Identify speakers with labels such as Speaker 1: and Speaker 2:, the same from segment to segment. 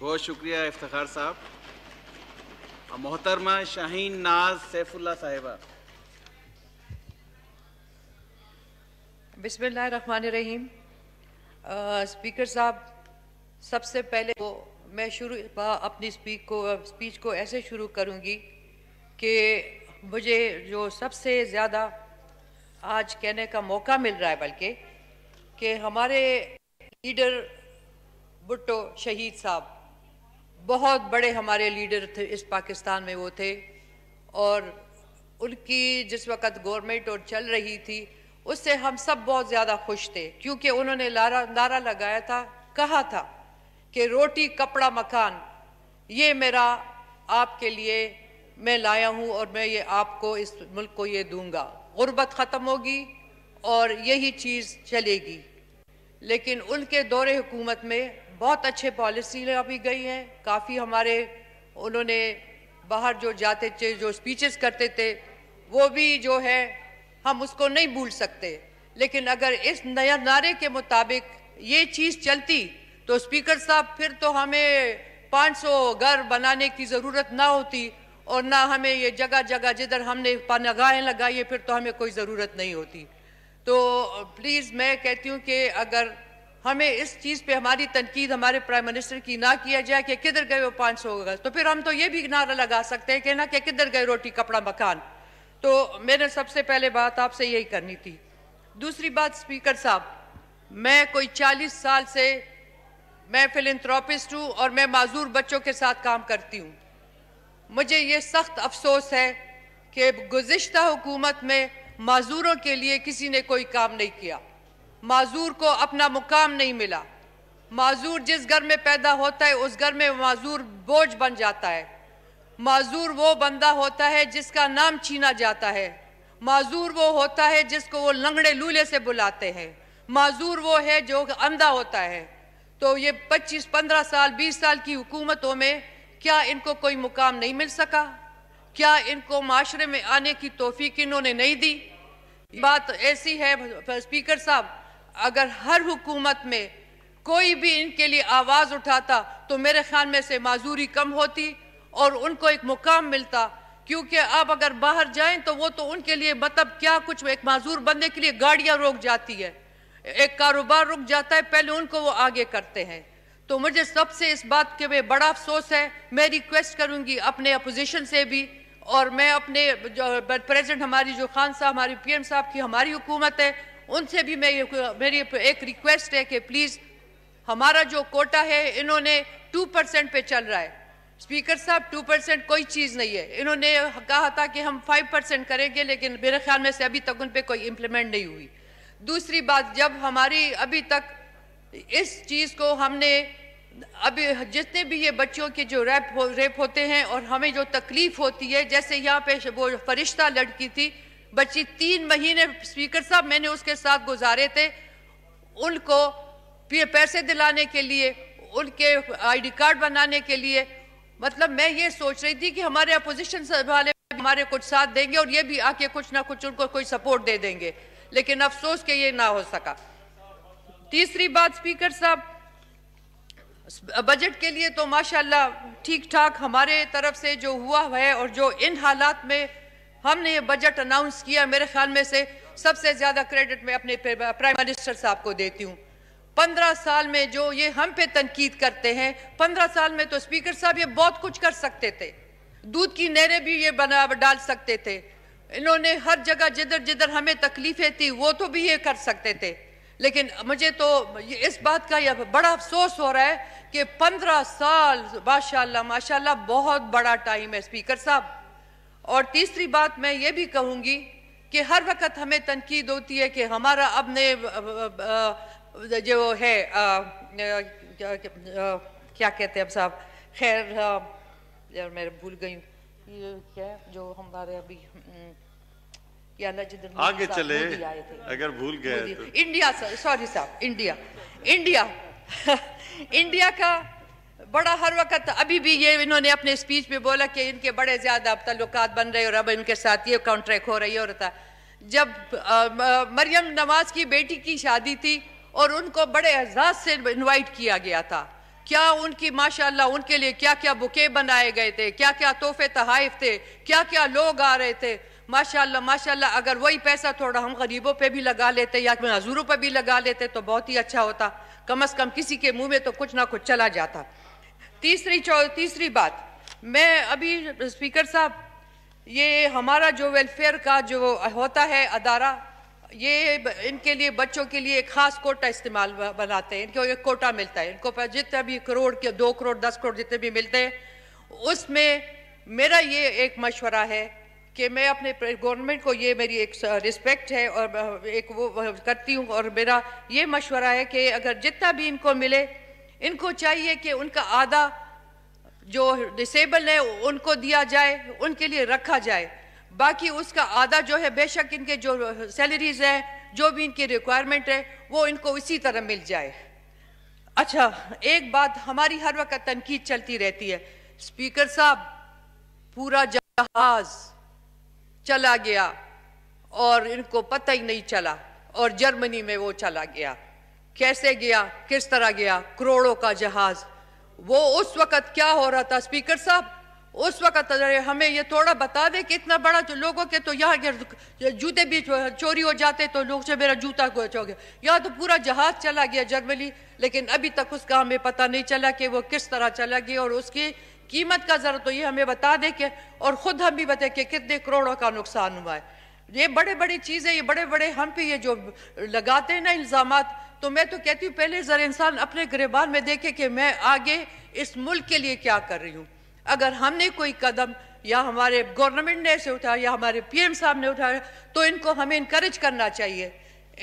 Speaker 1: बहुत शुक्रिया इफ्तार साहब मोहतरमा शाहीन नाज सैफुल्ला साहिबा रन रहीम स्पीकर साहब सबसे पहले तो मैं शुरू अपनी स्पीक को स्पीच को ऐसे शुरू करूंगी कि मुझे जो सबसे ज़्यादा आज कहने का मौका मिल रहा है बल्कि कि हमारे लीडर भुट्टो शहीद साहब बहुत बड़े हमारे लीडर थे इस पाकिस्तान में वो थे और उनकी जिस वक्त गवर्नमेंट और चल रही थी उससे हम सब बहुत ज़्यादा खुश थे क्योंकि उन्होंने लारा नारा लगाया था कहा था कि रोटी कपड़ा मकान ये मेरा आपके लिए मैं लाया हूँ और मैं ये आपको इस मुल्क को ये दूंगा गुर्बत ख़त्म होगी और यही चीज़ चलेगी लेकिन उनके दौरे हुकूमत में बहुत अच्छे पॉलिसी अभी गई हैं काफ़ी हमारे उन्होंने बाहर जो जाते थे जो स्पीचेस करते थे वो भी जो है हम उसको नहीं भूल सकते लेकिन अगर इस नया नारे के मुताबिक ये चीज़ चलती तो स्पीकर साहब फिर तो हमें 500 घर बनाने की ज़रूरत ना होती और ना हमें ये जगह जगह जिधर हमने पनगाहें लगाई फिर तो हमें कोई ज़रूरत नहीं होती तो प्लीज़ मैं कहती हूँ कि अगर हमें इस चीज़ पे हमारी तनकीद हमारे प्राइम मिनिस्टर की ना किया जाए कि किधर गए वो पाँच सौ अगस्त तो फिर हम तो ये भी नारा लगा सकते हैं कि ना कि किधर गए रोटी कपड़ा मकान तो मैंने सबसे पहले बात आपसे यही करनी थी दूसरी बात स्पीकर साहब मैं कोई चालीस साल से मैं फिलेंथ्रॉपिस्ट हूँ और मैं माजूर बच्चों के साथ काम करती हूँ मुझे ये सख्त अफसोस है कि गुज्त हुकूमत में माजूरों के लिए किसी ने कोई काम नहीं किया माजूर को अपना मुकाम नहीं मिला माजूर जिस घर में पैदा होता है उस घर में माजूर बोझ बन जाता है माजूर वो बंदा होता है जिसका नाम छीना जाता है माजूर वो होता है जिसको वो लंगड़े लूले से बुलाते हैं माजूर वो है जो अंधा होता है तो ये 25, 15 साल 20 साल की हुकूमतों में क्या इनको कोई मुकाम नहीं मिल सका क्या इनको माशरे में आने की तोफीक इन्होंने नहीं दी बात ऐसी है स्पीकर साहब अगर हर हुकूमत में कोई भी इनके लिए आवाज़ उठाता तो मेरे ख्याल में से माजूरी कम होती और उनको एक मुकाम मिलता क्योंकि आप अगर बाहर जाएं तो वो तो उनके लिए मतलब क्या कुछ एक माजूर बनने के लिए गाड़ियाँ रोक जाती है एक कारोबार रुक जाता है पहले उनको वो आगे करते हैं तो मुझे सबसे इस बात के में बड़ा अफसोस है मैं रिक्वेस्ट करूंगी अपने अपोजिशन से भी और मैं अपने जो प्रेसिडेंट हमारी जो खान साहब हमारी पीएम साहब की हमारी हुकूमत है उनसे भी मैं मेरी एक रिक्वेस्ट है कि प्लीज़ हमारा जो कोटा है इन्होंने टू परसेंट पे चल रहा है स्पीकर साहब टू परसेंट कोई चीज़ नहीं है इन्होंने कहा था कि हम फाइव परसेंट करेंगे लेकिन मेरे ख्याल में से अभी तक उन पर कोई इम्प्लीमेंट नहीं हुई दूसरी बात जब हमारी अभी तक इस चीज़ को हमने अभी जितने भी ये बच्चों के जो रैप हो रेप होते हैं और हमें जो तकलीफ़ होती है जैसे यहाँ पे वो फरिश्ता लड़की थी बच्ची तीन महीने स्पीकर साहब मैंने उसके साथ गुजारे थे उनको पैसे दिलाने के लिए उनके आईडी कार्ड बनाने के लिए मतलब मैं ये सोच रही थी कि हमारे अपोजिशन वाले हमारे कुछ साथ देंगे और ये भी आके कुछ ना कुछ उनको कोई सपोर्ट दे देंगे लेकिन अफसोस के ये ना हो सका तीसरी बात स्पीकर साहब बजट के लिए तो माशाल्लाह ठीक ठाक हमारे तरफ से जो हुआ है और जो इन हालात में हमने ये बजट अनाउंस किया मेरे ख्याल में से सबसे ज़्यादा क्रेडिट मैं अपने प्राइम मिनिस्टर साहब को देती हूँ पंद्रह साल में जो ये हम पे तनकीद करते हैं पंद्रह साल में तो स्पीकर साहब ये बहुत कुछ कर सकते थे दूध की नहरें भी ये बना डाल सकते थे इन्होंने हर जगह जिधर जिधर हमें तकलीफें थी वो तो भी ये कर सकते थे लेकिन मुझे तो इस बात का यह बड़ा अफसोस हो रहा है कि पंद्रह साल माशा माशाला बहुत बड़ा टाइम है स्पीकर साहब और तीसरी बात मैं ये भी कहूँगी कि हर वक्त हमें तनकीद होती है कि हमारा अपने जो है क्या कहते हैं अब साहब खैर यार मैं भूल गई हूँ क्या जो हमारे अभी हम्म, या आगे चले अगर भूल गए तो। इंडिया सॉरी साहब इंडिया इंडिया इंडिया का बड़ा हर वक्त अभी भी ये इन्होंने अपने स्पीच में बोला कि इनके बड़े ज़्यादा अब तल्लुक बन रहे और अब इनके साथ ये कॉन्ट्रैक्ट हो रही और था जब मरियम नवाज की बेटी की शादी थी और उनको बड़े एजाज से इन्वाइट किया गया था क्या उनकी माशाल्लाह उनके लिए क्या क्या बुके बनाए गए थे क्या क्या तोहफे तहाइफ थे क्या क्या लोग आ रहे थे माशाल्लाह माशाल्लाह अगर वही पैसा थोड़ा हम गरीबों पे भी लगा लेते या हजूरों पे भी लगा लेते तो बहुत ही अच्छा होता कम अज़ कम किसी के मुंह में तो कुछ ना कुछ चला जाता तीसरी तीसरी बात मैं अभी स्पीकर साहब ये हमारा जो वेलफेयर का जो होता है अदारा ये इनके लिए बच्चों के लिए एक खास कोटा इस्तेमाल बनाते हैं इनको एक कोटा मिलता है इनको जितना भी करोड़ के दो करोड़ दस करोड़ जितने भी मिलते हैं उसमें मेरा ये एक मशवरा है कि मैं अपने गवर्नमेंट को ये मेरी एक रिस्पेक्ट है और एक वो करती हूँ और मेरा ये मशवरा है कि अगर जितना भी इनको मिले इनको चाहिए कि उनका आधा जो डिसेबल है उनको दिया जाए उनके लिए रखा जाए बाकी उसका आधा जो है बेशक इनके जो सैलरीज है जो भी इनकी रिक्वायरमेंट है वो इनको इसी तरह मिल जाए अच्छा एक बात हमारी हर वक्त तनकीद चलती रहती है स्पीकर साहब पूरा जहाज चला गया और इनको पता ही नहीं चला और जर्मनी में वो चला गया कैसे गया किस तरह गया करोड़ों का जहाज वो उस वक़्त क्या हो रहा था स्पीकर साहब उस वक़्त हमें ये थोड़ा बता दे कि इतना बड़ा तो लोगों के तो यहाँ गिर जूते भी चोरी हो जाते तो लोग से मेरा जूता गोच हो गया यहाँ तो पूरा जहाज़ चला गया जर्मनी लेकिन अभी तक उसका हमें पता नहीं चला कि वो किस तरह चला गया और उसकी कीमत का ज़रा तो ये हमें बता दें कि और ख़ुद हम भी बताए कि कितने करोड़ों का नुकसान हुआ है ये बड़े बड़ी चीज़ें ये बड़े बड़े हम पे ये जो लगाते हैं ना इल्ज़ाम तो मैं तो कहती हूँ पहले ज़रा इंसान अपने गिरबान में देखे कि मैं आगे इस मुल्क के लिए क्या कर रही हूँ अगर हमने कोई कदम या हमारे गवर्नमेंट ने से उठाया या हमारे पीएम साहब ने उठाया तो इनको हमें इनक्रेज करना चाहिए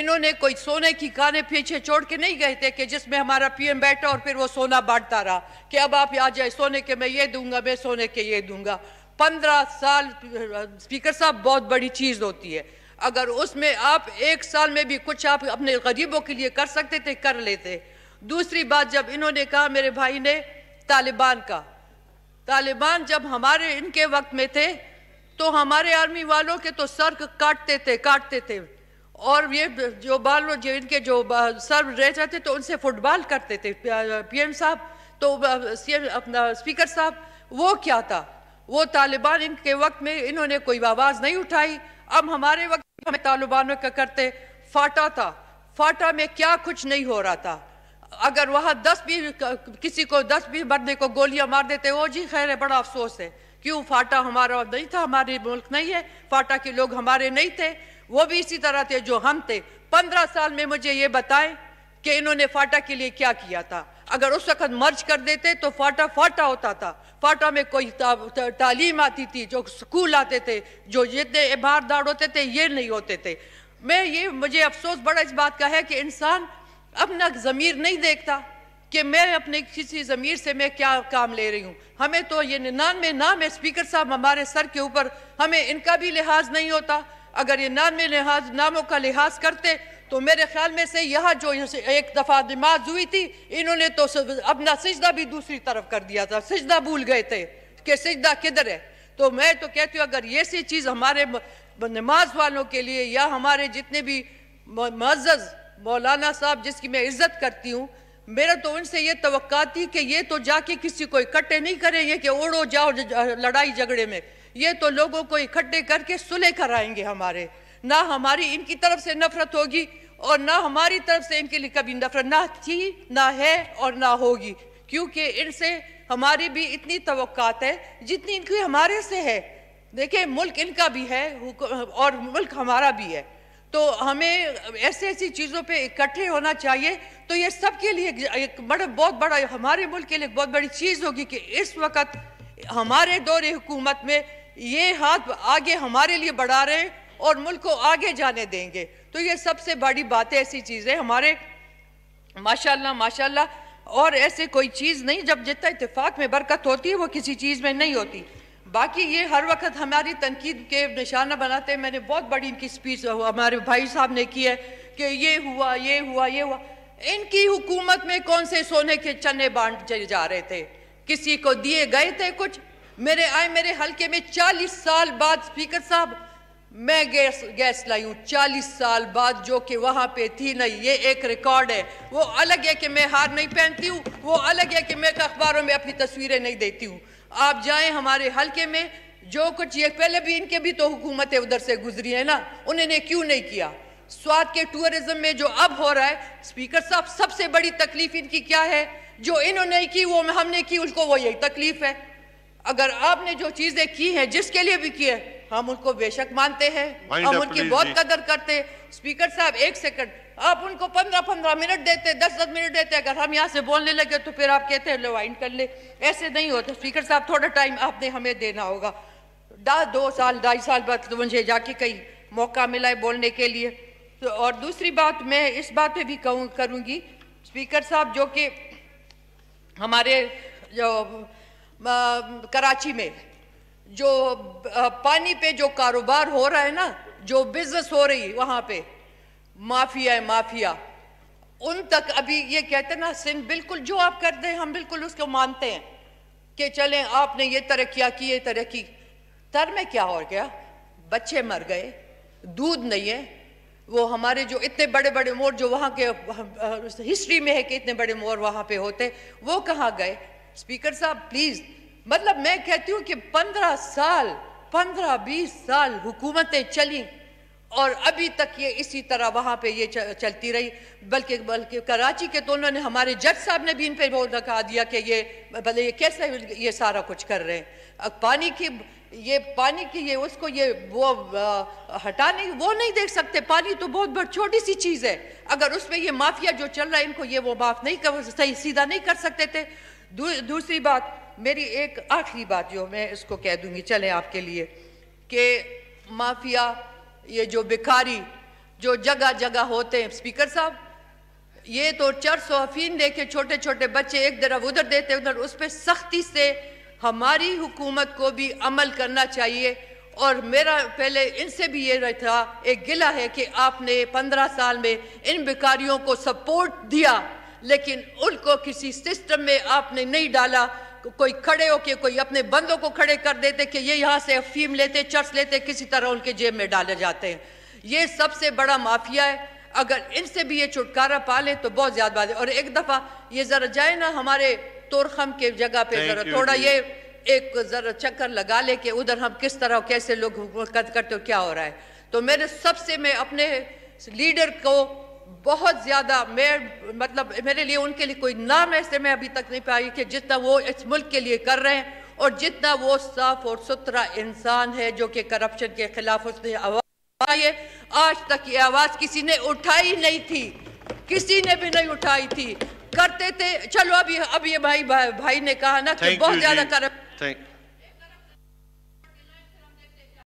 Speaker 1: इन्होंने कोई सोने की खाने पीछे छोड़ के नहीं गए थे कि जिसमें हमारा पीएम बैठा और फिर वो सोना बांटता रहा कि अब आप आ जाए सोने के मैं ये दूंगा मैं सोने के ये दूंगा पंद्रह साल स्पीकर साहब बहुत बड़ी चीज़ होती है अगर उसमें आप एक साल में भी कुछ आप अपने गरीबों के लिए कर सकते थे कर लेते दूसरी बात जब इन्होंने कहा मेरे भाई ने तालिबान का तालिबान जब हमारे इनके वक्त में थे तो हमारे आर्मी वालों के तो सर काटते थे काटते थे और ये जो बाल जो इनके जो सर रह जाते तो उनसे फुटबॉल करते थे पीएम साहब तो अपना स्पीकर साहब वो क्या था वो तालिबान इनके वक्त में इन्होंने कोई आवाज़ नहीं उठाई अब हमारे वक्त हमें तालिबानों का करते फाटा था फाटा में क्या कुछ नहीं हो रहा था अगर वहाँ दस भी किसी को दस भी मरने को गोलियां मार देते वो जी खैर है बड़ा अफसोस है क्यों फाटा हमारा नहीं था हमारे मुल्क नहीं है फाटा के लोग हमारे नहीं थे वो भी इसी तरह थे जो हम थे पंद्रह साल में मुझे ये बताएं कि इन्होंने फाटा के लिए क्या किया था अगर उस वक्त मर्ज कर देते तो फाटा फाटा होता था फाटा में कोई तालीम आती थी जो स्कूल आते थे जो जितने इबारदार होते थे ये नहीं होते थे मैं ये मुझे अफसोस बड़ा इस बात का है कि इंसान अपना ज़मीर नहीं देखता कि मैं अपने किसी ज़मीर से मैं क्या काम ले रही हूँ हमें तो ये नानवे नाम है स्पीकर साहब हमारे सर के ऊपर हमें इनका भी लिहाज नहीं होता अगर ये नानवे लिहाज नामों का लिहाज करते तो मेरे ख्याल में से यह जो एक दफ़ा नमाज हुई थी इन्होंने तो अपना सजदा भी दूसरी तरफ कर दिया था सजदा भूल गए थे कि सजदा किधर है तो मैं तो कहती हूँ अगर ये सी चीज़ हमारे नमाज वालों के लिए या हमारे जितने भी मज्ज़ मौलाना साहब जिसकी मैं इज्जत करती हूँ मेरा तो उनसे ये तो थी कि ये तो जाके किसी को इकट्ठे नहीं करें ये कि ओढ़ो जाओ लड़ाई झगड़े में ये तो लोगों को इकट्ठे करके सुलह कराएंगे हमारे ना हमारी इनकी तरफ से नफरत होगी और ना हमारी तरफ से इनके लिए कभी नफरत ना थी ना है और ना होगी क्योंकि इनसे हमारी भी इतनी तो है जितनी इनकी हमारे से है देखिए मुल्क इनका भी है और मुल्क हमारा भी है तो हमें ऐसी ऐसी चीज़ों पे इकट्ठे होना चाहिए तो ये सब के लिए एक बड़ा बहुत बड़ा हमारे मुल्क के लिए बहुत बड़ी चीज़ होगी कि इस वक्त हमारे दौरे हुकूमत में ये हाथ आगे हमारे लिए बढ़ा रहे हैं और मुल्क को आगे जाने देंगे तो ये सबसे बड़ी बातें ऐसी चीज़ें हमारे माशाल्लाह माशाल्लाह और ऐसे कोई चीज़ नहीं जब जितना इतफाक़ में बरकत होती है वो किसी चीज़ में नहीं होती बाकी ये हर वक्त हमारी तनकीद के निशाना बनाते हैं मैंने बहुत बड़ी इनकी स्पीच हमारे भाई साहब ने की है कि ये हुआ ये हुआ ये हुआ इनकी हुकूमत में कौन से सोने के चने बांटे जा रहे थे किसी को दिए गए थे कुछ मेरे आए मेरे हलके में चालीस साल बाद स्पीकर साहब मैं गैस गैस लाई हूँ चालीस साल बाद जो कि वहाँ पे थी नहीं ये एक रिकॉर्ड है वो अलग है कि मैं हार नहीं पहनती हूँ वो अलग है कि मैं तो अखबारों में अपनी तस्वीरें नहीं देती हूँ आप जाएं हमारे हलके में जो कुछ ये पहले भी इनके भी तो हुकूमतें उधर से गुजरी है ना उन्होंने क्यों नहीं किया स्वाद के टूरिज्म में जो अब हो रहा है स्पीकर साहब सबसे बड़ी तकलीफ इनकी क्या है जो इन्होंने की वो हमने की उसको वो यही तकलीफ है अगर आपने जो चीज़ें की हैं जिसके लिए भी की है हम उनको बेशक मानते हैं हम उनकी बहुत कदर करते हैं स्पीकर साहब एक सेकंड आप उनको पंद्रह पंद्रह मिनट देते दस दस मिनट देते अगर हम यहाँ से बोलने लगे तो फिर आप कहते हैं वाइंड कर ले ऐसे नहीं होते स्पीकर साहब थोड़ा टाइम आपने हमें देना होगा डा दो साल ढाई साल बाद तो मुझे जाके कहीं मौका मिला है बोलने के लिए तो और दूसरी बात मैं इस बात पे भी कहूँ करूँगी स्पीकर साहब जो कि हमारे जो आ, कराची में जो पानी पे जो कारोबार हो रहा है ना जो बिजनेस हो रही वहां पे माफिया है माफिया उन तक अभी ये कहते हैं ना सिंह बिल्कुल जो आप करते हैं हम बिल्कुल उसको मानते हैं कि चलें आपने ये तरक्या की ये तरक्की तर में क्या हो गया बच्चे मर गए दूध नहीं है वो हमारे जो इतने बड़े बड़े मोर जो वहाँ के हिस्ट्री में है कि इतने बड़े मोर वहाँ पे होते वो कहाँ गए स्पीकर साहब प्लीज़ मतलब मैं कहती हूँ कि पंद्रह साल पंद्रह बीस साल हुकूमतें चली और अभी तक ये इसी तरह वहाँ पे ये चलती रही बल्कि बल्कि कराची के तो उन्होंने हमारे जज साहब ने भी इन पर वो लगा दिया कि ये भले ये कैसे ये सारा कुछ कर रहे हैं पानी की ये पानी की ये उसको ये वो हटाने वो नहीं देख सकते पानी तो बहुत बड़ी छोटी सी चीज़ है अगर उसमें ये माफिया जो चल रहा है इनको ये वो माफ़ नहीं कर सही सीधा नहीं कर सकते थे दू, दूसरी बात मेरी एक आखिरी बात जो मैं इसको कह दूंगी चले आपके लिए कि माफिया ये जो भिखारी जो जगह जगह होते हैं स्पीकर साहब ये तो चर्च और अफीन दे के छोटे छोटे बच्चे एक तरफ उधर देते उधर उस पर सख्ती से हमारी हुकूमत को भी अमल करना चाहिए और मेरा पहले इनसे भी ये था एक गिला है कि आपने पंद्रह साल में इन भिखारियों को सपोर्ट दिया लेकिन उनको किसी सिस्टम में आपने नहीं डाला कोई खड़े होके कोई अपने बंदों को खड़े कर देते कि ये यहाँ से अफीम लेते चर्च लेते किसी तरह उनके जेब में डाले जाते हैं ये सबसे बड़ा माफिया है अगर इनसे भी ये छुटकारा पा लें तो बहुत ज़्यादा बात है और एक दफ़ा ये ज़रा जाए ना हमारे तोरखम के जगह पे ज़रा थोड़ा ये एक ज़रा चक्कर लगा ले कि उधर हम किस तरह कैसे लोग करते हो क्या हो रहा है तो मेरे सबसे मैं अपने लीडर को बहुत ज़्यादा मैं मतलब मेरे लिए उनके लिए कोई नाम ऐसे मैं अभी तक नहीं पाई कि जितना वो इस मुल्क के लिए कर रहे हैं और जितना वो साफ और सुथरा इंसान है जो कि करप्शन के खिलाफ उसने आवाज़ है आज तक ये आवाज़ किसी ने उठाई नहीं थी किसी ने भी नहीं उठाई थी करते थे चलो अभी अब ये भाई भाई, भाई ने कहा ना कि बहुत ज़्यादा करप्शन